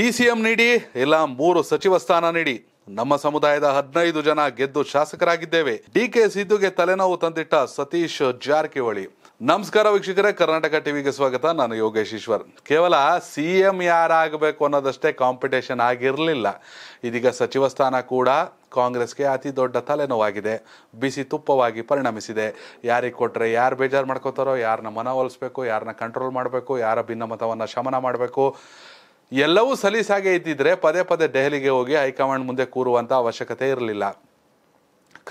D C M ನೀಡಿ ಇಲ್ಲ ಮೂರು ಸಚಿವ ಸ್ಥಾನ ನೀಡಿ ನಮ್ಮ ಸಮುದಾಯದ ಹದಿನೈದು ಜನ ಗೆದ್ದು ಶಾಸಕರಾಗಿದ್ದೇವೆ ಡಿ ಕೆ ಸಿದ್ದುಗೆ ತಲೆನೋವು ತಂದಿಟ್ಟ ಸತೀಶ್ ಜಾರಕಿಹೊಳಿ ನಮಸ್ಕಾರ ವೀಕ್ಷಕರೇ ಕರ್ನಾಟಕ ಟಿವಿಗೆ ಸ್ವಾಗತ ನಾನು ಯೋಗೇಶ್ ಈಶ್ವರ್ ಕೇವಲ ಸಿ ಎಂ ಯಾರಾಗಬೇಕು ಅನ್ನೋದಷ್ಟೇ ಕಾಂಪಿಟೇಷನ್ ಆಗಿರಲಿಲ್ಲ ಇದೀಗ ಸಚಿವ ಸ್ಥಾನ ಕೂಡ ಕಾಂಗ್ರೆಸ್ಗೆ ಅತಿ ದೊಡ್ಡ ತಲೆನೋವಾಗಿದೆ ಬಿಸಿ ತುಪ್ಪವಾಗಿ ಪರಿಣಮಿಸಿದೆ ಯಾರಿಗೆ ಕೊಟ್ಟರೆ ಯಾರು ಬೇಜಾರು ಮಾಡ್ಕೋತಾರೋ ಯಾರನ್ನ ಮನವೊಲಿಸ್ಬೇಕು ಯಾರನ್ನ ಕಂಟ್ರೋಲ್ ಮಾಡಬೇಕು ಯಾರ ಭಿನ್ನಮತವನ್ನು ಶಮನ ಮಾಡಬೇಕು ಎಲ್ಲವೂ ಸಲೀಸಾಗೇ ಇದ್ದಿದ್ರೆ ಪದೇ ಪದೇ ದೆಹಲಿಗೆ ಹೋಗಿ ಹೈಕಮಾಂಡ್ ಮುಂದೆ ಕೂರುವಂಥ ಅವಶ್ಯಕತೆ ಇರಲಿಲ್ಲ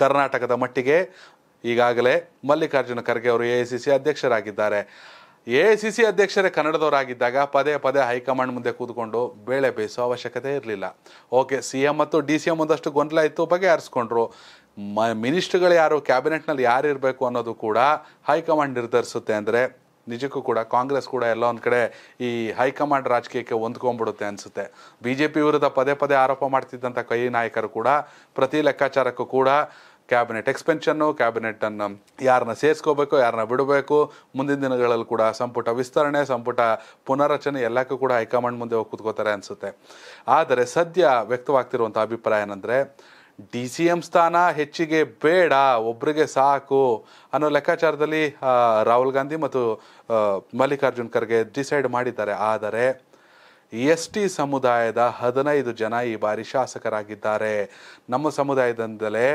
ಕರ್ನಾಟಕದ ಮಟ್ಟಿಗೆ ಈಗಾಗಲೇ ಮಲ್ಲಿಕಾರ್ಜುನ ಖರ್ಗೆ ಅವರು ಎ ಸಿ ಸಿ ಅಧ್ಯಕ್ಷರಾಗಿದ್ದಾರೆ ಎ ಐ ಸಿ ಸಿ ಅಧ್ಯಕ್ಷರೇ ಕನ್ನಡದವರಾಗಿದ್ದಾಗ ಪದೇ ಪದೇ ಹೈಕಮಾಂಡ್ ಮುಂದೆ ಕೂತ್ಕೊಂಡು ಬೇಳೆ ಬೇಯಿಸೋ ಅವಶ್ಯಕತೆ ಇರಲಿಲ್ಲ ಓಕೆ ಸಿ ಎಂ ಮತ್ತು ಡಿ ಸಿ ಎಂ ಒಂದಷ್ಟು ಗೊಂದಲ ಇತ್ತು ಬಗೆಹರಿಸ್ಕೊಂಡ್ರು ಮ ಮಿನಿಸ್ಟ್ರುಗಳು ಯಾರು ಕ್ಯಾಬಿನೆಟ್ನಲ್ಲಿ ಯಾರು ಇರಬೇಕು ಅನ್ನೋದು ಕೂಡ ಹೈಕಮಾಂಡ್ ನಿರ್ಧರಿಸುತ್ತೆ ಅಂದರೆ ನಿಜಕ್ಕೂ ಕೂಡ ಕಾಂಗ್ರೆಸ್ ಕೂಡ ಎಲ್ಲ ಒಂದು ಕಡೆ ಈ ಹೈಕಮಾಂಡ್ ರಾಜಕೀಯಕ್ಕೆ ಹೊಂದ್ಕೊಂಡ್ಬಿಡುತ್ತೆ ಅನಿಸುತ್ತೆ ಬಿ ಜೆ ಪಿ ವಿರುದ್ಧ ಪದೇ ಪದೇ ಆರೋಪ ಮಾಡ್ತಿದ್ದಂಥ ಕೈ ನಾಯಕರು ಕೂಡ ಪ್ರತಿ ಲೆಕ್ಕಾಚಾರಕ್ಕೂ ಕೂಡ ಕ್ಯಾಬಿನೆಟ್ ಎಕ್ಸ್ಪೆನ್ಷನ್ನು ಕ್ಯಾಬಿನೆಟನ್ನು ಯಾರನ್ನ ಸೇರಿಸ್ಕೋಬೇಕು ಯಾರನ್ನ ಬಿಡಬೇಕು ಮುಂದಿನ ದಿನಗಳಲ್ಲಿ ಕೂಡ ಸಂಪುಟ ವಿಸ್ತರಣೆ ಸಂಪುಟ ಪುನರಚನೆ ಎಲ್ಲಕ್ಕೂ ಕೂಡ ಹೈಕಮಾಂಡ್ ಮುಂದೆ ಹೋಗಿ ಕೂತ್ಕೋತಾರೆ ಅನಿಸುತ್ತೆ ಆದರೆ ಸದ್ಯ ವ್ಯಕ್ತವಾಗ್ತಿರುವಂಥ ಅಭಿಪ್ರಾಯ ಏನಂದರೆ ಡಿ ಸಿ ಎಂ ಸ್ಥಾನ ಹೆಚ್ಚಿಗೆ ಬೇಡ ಒಬ್ಬರಿಗೆ ಸಾಕು ಅನ್ನೋ ಲೆಕ್ಕಾಚಾರದಲ್ಲಿ ರಾಹುಲ್ ಗಾಂಧಿ ಮತ್ತು ಮಲ್ಲಿಕಾರ್ಜುನ್ ಖರ್ಗೆ ಡಿಸೈಡ್ ಮಾಡಿದ್ದಾರೆ ಆದರೆ ಎಸ್ ಟಿ ಸಮುದಾಯದ ಹದಿನೈದು ಜನ ಈ ಬಾರಿ ಶಾಸಕರಾಗಿದ್ದಾರೆ ನಮ್ಮ ಸಮುದಾಯದಿಂದಲೇ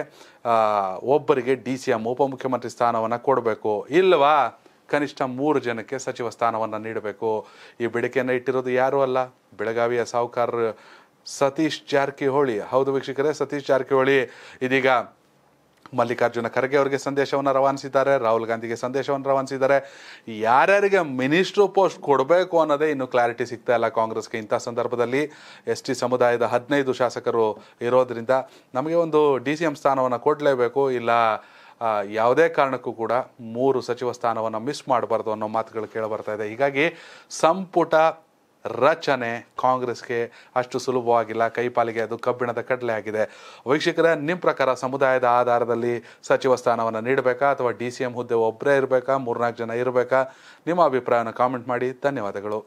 ಒಬ್ಬರಿಗೆ ಡಿ ಸಿ ಎಂ ಉಪಮುಖ್ಯಮಂತ್ರಿ ಸ್ಥಾನವನ್ನು ಕೊಡಬೇಕು ಇಲ್ವಾ ಕನಿಷ್ಠ ಮೂರು ಜನಕ್ಕೆ ಸಚಿವ ಸ್ಥಾನವನ್ನು ನೀಡಬೇಕು ಈ ಬೇಡಿಕೆಯನ್ನು ಇಟ್ಟಿರೋದು ಯಾರೂ ಅಲ್ಲ ಬೆಳಗಾವಿಯ ಸಾಹುಕಾರ ಸತೀಶ್ ಜಾರಕಿಹೊಳಿ ಹೌದು ವೀಕ್ಷಕರೇ ಸತೀಶ್ ಜಾರಕಿಹೊಳಿ ಇದೀಗ ಮಲ್ಲಿಕಾರ್ಜುನ ಖರ್ಗೆ ಅವರಿಗೆ ಸಂದೇಶವನ್ನು ರವಾನಿಸಿದ್ದಾರೆ ರಾಹುಲ್ ಗಾಂಧಿಗೆ ಸಂದೇಶವನ್ನು ರವಾನಿಸಿದ್ದಾರೆ ಯಾರ್ಯಾರಿಗೆ ಮಿನಿಸ್ಟ್ರು ಪೋಸ್ಟ್ ಕೊಡಬೇಕು ಅನ್ನೋದೇ ಇನ್ನು ಕ್ಲಾರಿಟಿ ಸಿಗ್ತಾ ಇಲ್ಲ ಕಾಂಗ್ರೆಸ್ಗೆ ಇಂಥ ಸಂದರ್ಭದಲ್ಲಿ ಎಸ್ ಟಿ ಸಮುದಾಯದ ಹದಿನೈದು ಶಾಸಕರು ಇರೋದರಿಂದ ನಮಗೆ ಒಂದು ಡಿ ಸಿ ಎಂ ಸ್ಥಾನವನ್ನು ಕೊಡಲೇಬೇಕು ಇಲ್ಲ ಯಾವುದೇ ಕಾರಣಕ್ಕೂ ಕೂಡ ಮೂರು ಸಚಿವ ಸ್ಥಾನವನ್ನು ಮಿಸ್ ಮಾಡಬಾರ್ದು ಅನ್ನೋ ಮಾತುಗಳು ಕೇಳಬರ್ತಾ ಇದೆ ಹೀಗಾಗಿ ಸಂಪುಟ ರಚನೆ ಕಾಂಗ್ರೆಸ್ಗೆ ಅಷ್ಟು ಸುಲಭವಾಗಿಲ್ಲ ಕೈಪಾಲಿಗೆ ಅದು ಕಬ್ಬಿಣದ ಕಡಲೆ ಆಗಿದೆ ವೀಕ್ಷಕರ ನಿಮ್ಮ ಪ್ರಕಾರ ಸಮುದಾಯದ ಆಧಾರದಲ್ಲಿ ಸಚಿವ ಸ್ಥಾನವನ್ನು ನೀಡಬೇಕಾ ಅಥವಾ ಡಿ ಸಿ ಎಂ ಹುದ್ದೆ ಒಬ್ಬರೇ ಇರಬೇಕಾ ಮೂರ್ನಾಲ್ಕು ಜನ ಇರಬೇಕಾ ನಿಮ್ಮ ಅಭಿಪ್ರಾಯವನ್ನು ಕಾಮೆಂಟ್ ಮಾಡಿ ಧನ್ಯವಾದಗಳು